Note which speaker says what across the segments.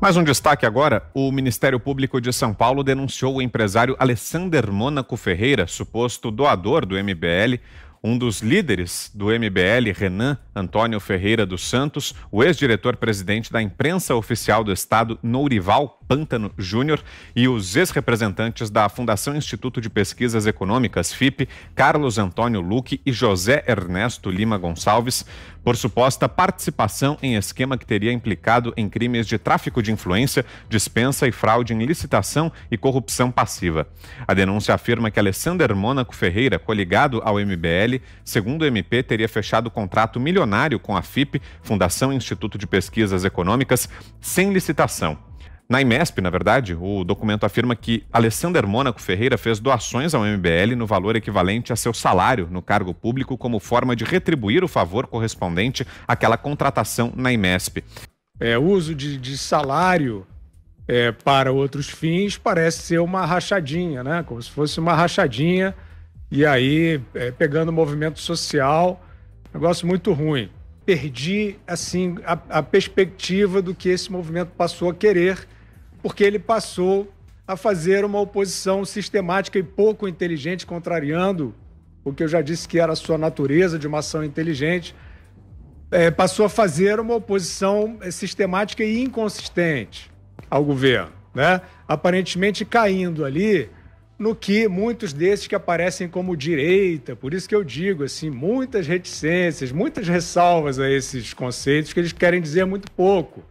Speaker 1: Mais um destaque agora: o Ministério Público de São Paulo denunciou o empresário Alessander Mônaco Ferreira, suposto doador do MBL. Um dos líderes do MBL, Renan Antônio Ferreira dos Santos, o ex-diretor-presidente da imprensa oficial do Estado, Nourival Pântano Júnior e os ex-representantes da Fundação Instituto de Pesquisas Econômicas, FIP, Carlos Antônio Luque e José Ernesto Lima Gonçalves, por suposta participação em esquema que teria implicado em crimes de tráfico de influência, dispensa e fraude em licitação e corrupção passiva. A denúncia afirma que Alessander Mônaco Ferreira, coligado ao MBL, segundo o MP, teria fechado contrato milionário com a FIP, Fundação Instituto de Pesquisas Econômicas, sem licitação. Na IMESP, na verdade, o documento afirma que Alessander Mônaco Ferreira fez doações ao MBL no valor equivalente a seu salário no cargo público como forma de retribuir o favor correspondente àquela contratação na IMESP. É,
Speaker 2: uso de, de salário é, para outros fins parece ser uma rachadinha, né? Como se fosse uma rachadinha e aí é, pegando movimento social, negócio muito ruim. Perdi assim a, a perspectiva do que esse movimento passou a querer porque ele passou a fazer uma oposição sistemática e pouco inteligente, contrariando o que eu já disse que era a sua natureza de uma ação inteligente, é, passou a fazer uma oposição é, sistemática e inconsistente ao governo, né? aparentemente caindo ali no que muitos desses que aparecem como direita, por isso que eu digo assim, muitas reticências, muitas ressalvas a esses conceitos que eles querem dizer muito pouco.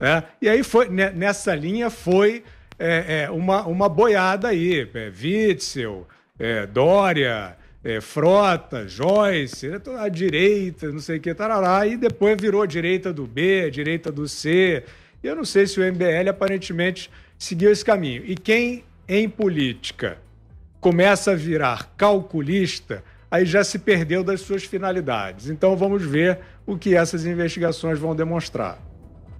Speaker 2: É? e aí foi né, nessa linha foi é, é, uma, uma boiada aí. É, Witzel, é, Dória, é, Frota, Joyce, né, a direita, não sei o que, tarará, e depois virou direita do B, direita do C. E eu não sei se o MBL aparentemente seguiu esse caminho. E quem em política começa a virar calculista, aí já se perdeu das suas finalidades. Então vamos ver o que essas investigações vão demonstrar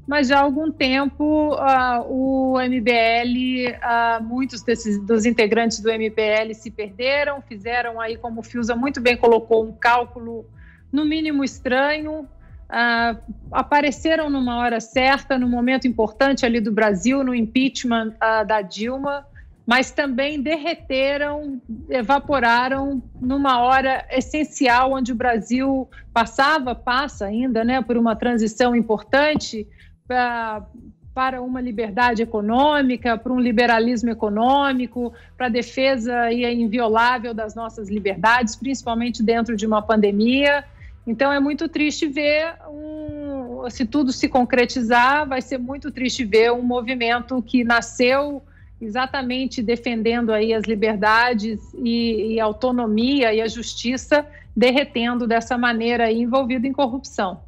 Speaker 3: mas já há algum tempo uh, o MBL, uh, ah, muitos desses, dos integrantes do MBL se perderam, fizeram aí, como o Fiusa muito bem colocou, um cálculo no mínimo estranho, uh, apareceram numa hora certa, no momento importante ali do Brasil, no impeachment da Dilma, mas também derreteram, evaporaram numa hora essencial onde o Brasil passava, passa ainda, né, por uma transição importante, pra, para uma liberdade econômica, para um liberalismo econômico, para a defesa inviolável das nossas liberdades, principalmente dentro de uma pandemia. Então é muito triste ver um, se tudo se concretizar, vai ser muito triste ver um movimento que nasceu exatamente defendendo aí as liberdades e, e a autonomia e a justiça derretendo dessa maneira aí, envolvido em corrupção.